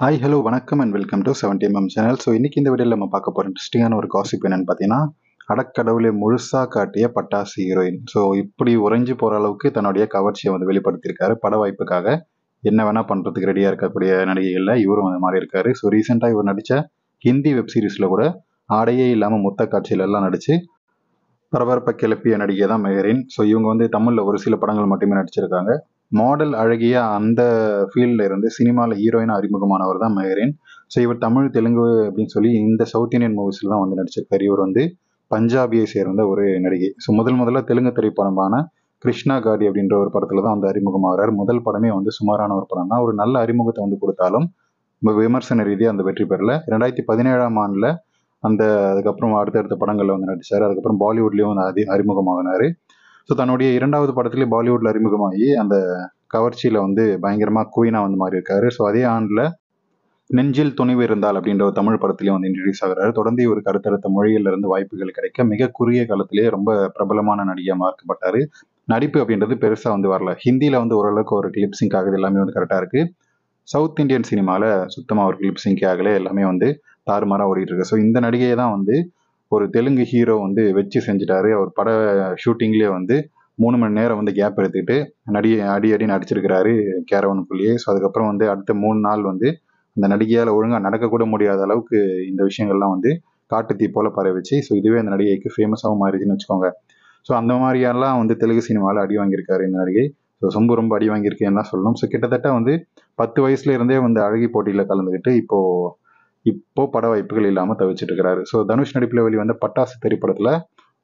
hi hello வணக்கம் and welcome to seventy MM channel so இன்றைக்கி இந்த வீடியோவில் நம்ம பார்க்க போகிற இன்ட்ரெஸ்டிங்கான ஒரு காசிப் என்னென்னு பார்த்தீங்கன்னா அடக்கடவுளை முழுசாக காட்டிய பட்டாசு ஹீரோயின் ஸோ இப்படி உறைஞ்சி போகிற அளவுக்கு தன்னுடைய கவர்ச்சியை வந்து வெளிப்படுத்தியிருக்காரு பட வாய்ப்புக்காக என்ன வேணால் பண்ணுறதுக்கு ரெடியாக இருக்கக்கூடிய நடிகைகளில் இவரும் அந்த மாதிரி இருக்காரு ஸோ ரீசெண்டாக இவர் நடித்த ஹிந்தி வெப் சீரிஸில் கூட ஆடையே இல்லாமல் மொத்த காட்சியிலெல்லாம் நடித்து பரபரப்பை கிளப்பிய நடிகை தான் மெஹரின் ஸோ இவங்க வந்து தமிழில் ஒரு சில படங்கள் மட்டுமே நடிச்சிருக்காங்க மாடல் அழகிய அந்த ஃபீல்டில் இருந்து சினிமாவில் ஹீரோயினாக அறிமுகமானவர் தான் மெஹரின் ஸோ இவர் தமிழ் தெலுங்கு அப்படின்னு சொல்லி இந்த சவுத் இந்தியன் மூவிஸில் தான் வந்து நடிச்சிருக்காரு இவர் வந்து பஞ்சாபியை சேர்ந்த ஒரு நடிகை ஸோ முதல் முதல்ல தெலுங்கு திரைப்படமான கிருஷ்ணா காடி அப்படின்ற ஒரு படத்தில் தான் வந்து அறிமுகமாகிறார் முதல் படமே வந்து சுமாரான ஒரு படம் தான் ஒரு நல்ல அறிமுகத்தை வந்து கொடுத்தாலும் விமர்சன ரீதியாக அந்த வெற்றி பெறல ரெண்டாயிரத்தி பதினேழாம் ஆண்டில் அந்த அதுக்கப்புறம் அடுத்தடுத்த படங்களில் வந்து நடித்தார் அதுக்கப்புறம் பாலிவுட்லேயும் வந்து அதி அறிமுகமாகினார் ஸோ தன்னுடைய இரண்டாவது படத்துலேயே பாலிவுட்டில் அறிமுகமாகி அந்த கவர்ச்சியில் வந்து பயங்கரமாக குயினா வந்து மாறி இருக்காரு ஸோ அதே ஆண்டில் நெஞ்சில் துணிவு இருந்தால் அப்படின்ற ஒரு தமிழ் படத்துலேயும் வந்து இன்ட்ரடியூஸ் ஆகிறாரு தொடர்ந்து ஒரு கருத்தடுத்த மொழியிலிருந்து வாய்ப்புகள் கிடைக்க மிக குறுகிய காலத்திலேயே ரொம்ப பிரபலமான நடிகையாக மார்க்கப்பட்டார் நடிப்பு அப்படின்றது பெருசாக வந்து வரல ஹிந்தியில் வந்து ஓரளவுக்கு ஒரு கிளிப்ஸிங்க் ஆகுது எல்லாமே வந்து கரெக்டாக இருக்குது சவுத் இந்தியன் சினிமாவில் சுத்தமாக ஒரு கிளிப்ஸிங்கே ஆகல எல்லாமே வந்து தாறுமாறாக ஓடிட்டு இருக்கு ஸோ இந்த நடிகையை தான் வந்து ஒரு தெலுங்கு ஹீரோ வந்து வச்சு செஞ்சுட்டாரு அவர் பட ஷூட்டிங்லேயே வந்து மூணு மணி நேரம் வந்து கேப் எடுத்துக்கிட்டு நடி அடி அடி நடிச்சிருக்கிறாரு கேரவனுக்குள்ளேயே ஸோ அதுக்கப்புறம் வந்து அடுத்த மூணு நாள் வந்து அந்த நடிகையால் ஒழுங்காக நடக்கக்கூட முடியாத அளவுக்கு இந்த விஷயங்கள்லாம் வந்து காட்டுத்தீ போல பரவிச்சு ஸோ இதுவே அந்த நடிகைக்கு ஃபேமஸாகவும் மாறிடுச்சுன்னு வச்சுக்கோங்க ஸோ அந்த மாதிரியெல்லாம் வந்து தெலுங்கு சினிமாவில் அடி வாங்கியிருக்காரு இந்த நடிகை ஸோ ரொம்ப ரொம்ப அடி வாங்கியிருக்கேன் தான் சொல்லணும் ஸோ கிட்டத்தட்ட வந்து பத்து வயசுலேருந்தே வந்து அழகி போட்டியில் கலந்துக்கிட்டு இப்போது இப்போ பட வாய்ப்புகள் இல்லாமல் தவிச்சிட்டு இருக்கிறாரு ஸோ தனுஷ் நடிப்பில் வெளிவந்த பட்டாசு திரைப்படத்தில்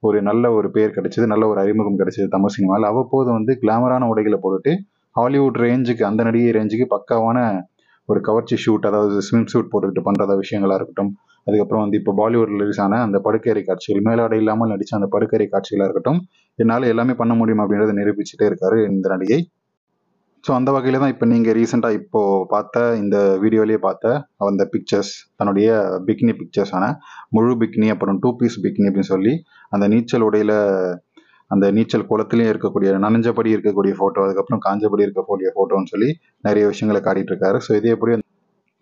ஒரு நல்ல ஒரு பேர் கிடைச்சது நல்ல ஒரு அறிமுகம் கிடைச்சது தமிழ் சினிமாவில் அவ்வப்போது வந்து கிளாமரான உடைகளை போட்டுட்டு ஹாலிவுட் ரேஞ்சுக்கு அந்த நடிகை ரேஞ்சுக்கு பக்காவான ஒரு கவர்ச்சி ஷூட் அதாவது ஸ்விம் ஷூட் போட்டுக்கிட்டு பண்ணுறதா விஷயங்களாக இருக்கட்டும் அதுக்கப்புறம் வந்து இப்போ பாலிவுட் ரிலீஸ் ஆன அந்த படுக்கறை காட்சிகள் மேலாடை இல்லாமல் நடித்த அந்த படுக்கறை காட்சிகளாக இருக்கட்டும் என்னால் எல்லாமே பண்ண முடியும் அப்படின்றத நிரூபிச்சுட்டே இருக்காரு இந்த நடிகை ஸோ அந்த வகையில் தான் இப்போ நீங்கள் ரீசெண்டாக இப்போது பார்த்த இந்த வீடியோலேயே பார்த்த அந்த பிக்சர்ஸ் தன்னுடைய பிக்னி பிக்சர்ஸான முழு பிக்னி அப்புறம் டூ பீஸ் பிக்னி அப்படின்னு சொல்லி அந்த நீச்சல் உடையில் அந்த நீச்சல் குளத்துலேயும் இருக்கக்கூடிய நனைஞ்சபடி இருக்கக்கூடிய ஃபோட்டோ அதுக்கப்புறம் காஞ்சபடி இருக்கக்கூடிய ஃபோட்டோன்னு சொல்லி நிறைய விஷயங்களை காட்டிகிட்டு இருக்காரு ஸோ இதே எப்படி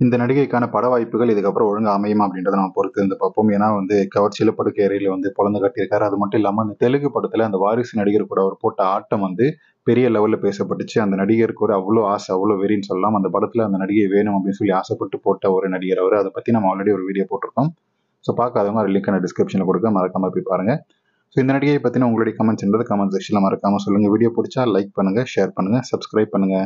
இந்த நடிகைக்கான பட வாய்ப்புகள் இதுக்கப்புறம் ஒழுங்காக அமையுமா அப்படின்றத நம்ம பொறுத்து இருந்து பார்ப்போம் ஏன்னா வந்து கவர்ச்சியில் படுக்கையறையில் வந்து பிறந்து கட்டியிருக்காரு அது மட்டும் இல்லாமல் அந்த தெலுங்கு படத்தில் அந்த வாரிசு நடிகர் கூட அவர் போட்ட ஆட்டம் வந்து பெரிய லெவலில் பேசப்பட்டுச்சு அந்த நடிகருக்கு ஒரு அவ்வளோ ஆசை அவ்வளோ வெறின்னு சொல்லலாம் அந்த படத்தில் அந்த நடிகை வேணும் அப்படின்னு சொல்லி ஆசைப்பட்டு போட்ட ஒரு நடிகர் அவர் அதை பற்றி நம்ம ஆல்ரெடி ஒரு வீடியோ போட்டிருக்கோம் ஸோ பார்க்காதவங்க அது லிங்க் நான் டிஸ்கிரிப்ஷனில் கொடுக்க மறக்காமல் போய் பாருங்கள் ஸோ இந்த நடிகையை பற்றின உங்களுடைய கமெண்ட்ஸ்ன்றது கமெண்ட் செக்ஷனில் மறக்காமல் சொல்லுங்கள் வீடியோ பிடிச்சா லைக் பண்ணுங்கள் ஷேர் பண்ணுங்கள் சப்ஸ்கிரைப் பண்ணுங்கள்